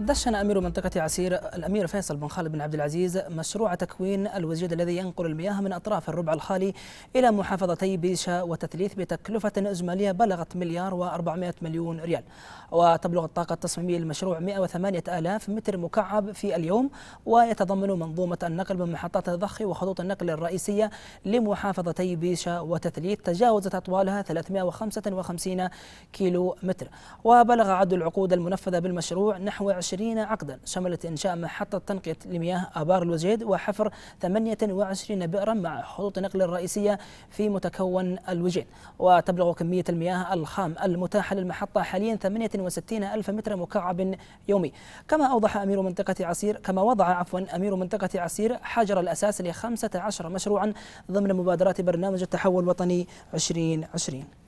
دشن أمير منطقة عسير الأمير فيصل بن خالد بن عبد العزيز مشروع تكوين الوزيد الذي ينقل المياه من أطراف الربع الخالي إلى محافظتي بيشا وتثليث بتكلفة إجمالية بلغت مليار و400 مليون ريال وتبلغ الطاقة التصميمية للمشروع 108 ألاف متر مكعب في اليوم ويتضمن منظومة النقل من محطات الضخ وخطوط النقل الرئيسية لمحافظتي بيشا وتثليث تجاوزت أطوالها 355 كيلو متر وبلغ عدد العقود المنفذة بالمشروع نحو وعشرين عقدا شملت إنشاء محطة تنقية لمياه آبار الوزيد وحفر 28 بئرا مع خطوط نقل رئيسية في متكون الوجين وتبلغ كمية المياه الخام المتاحة للمحطة حاليا وستين ألف متر مكعب يومي كما أوضح أمير منطقة عسير كما وضع عفوا أمير منطقة عسير حجر الأساس ل 15 مشروعا ضمن مبادرات برنامج التحول الوطني 2020